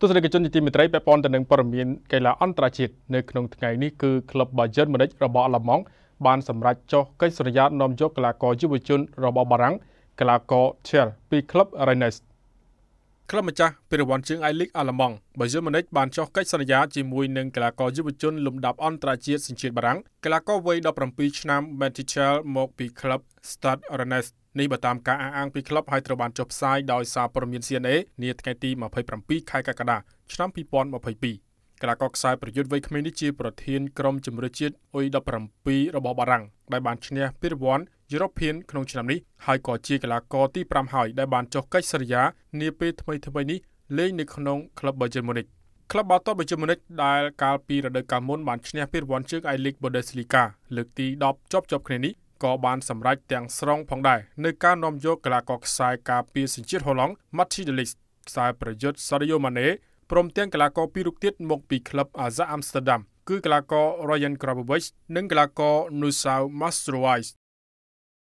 ទស្សនិកជនជាទីមេត្រីពាក់ព័ន្ធទៅនឹងព័ត៌មានកីឡាអន្តរជាតិនៅក្នុងថ្ងៃនេះគឺក្លឹប Bayern Munich របស់អាល្លឺម៉ង់បានសម្រេចចុះកិច្ចសន្យា នាំយកកីឡាករយុវជនរបស់បារាំងកីឡាករ Chelsea ពីក្លឹប Rennes ក្លឹបម្ចាស់ពានរង្វាន់ជើង I-League អាល្លឺម៉ង់ Bayern Munich បានចុះកិច្ចសន្យាជាមួយនឹងកីឡាករយុវជនលំដាប់អន្តរជាតិសញ្ជាតិបារាំងកីឡាករវ័យ17ឆ្នាំ Matichel មកពីក្លឹប Stade Rennes នេះបើតាមការអះអាងពីក្លឹបហើយត្រូវបានចុះផ្សាយដោយសារព័ត៌មាន CNA នាថ្ងៃទី27ខែកក្កដាឆ្នាំ2022កីឡាករខ្សែប្រយុទ្ធវ័យក្មេងនេះជាប្រធានក្រុមជំរឿជាតិអ៊ុយ17របស់បារាំងដែលបានឈ្នះពានរង្វាន់ European ក្នុងឆ្នាំនេះហើយក៏ជាកីឡាករទី5ហើយដែលបានចុះកិច្ចសន្យានាពេលថ្មីថ្មីនេះលេងនៅក្នុង Club Bayern Munich ក្លឹបបាល់ទាត់បេជមុនិចដែលកាលពីរដូវកាលមុនបានឈ្នះពានរង្វាន់ជើង I-League Bundesliga លើកទី10ជាប់ជាប់គ្នានេះក៏បានសម្រេចទាំងស្រុងផងដែរនៅការនាំយកកីឡាករខ្សែការពារសញ្ជាតិហូឡង់ Matthijs de Ligt ខ្សែប្រយុទ្ធ Sadio Mane ព្រមទាំងកីឡាករពីររូបទៀតមកពីក្លឹប AZ Amsterdam គឺកីឡាករ Ryan Gravenberch និងកីឡាករ Nusair Mastroiannis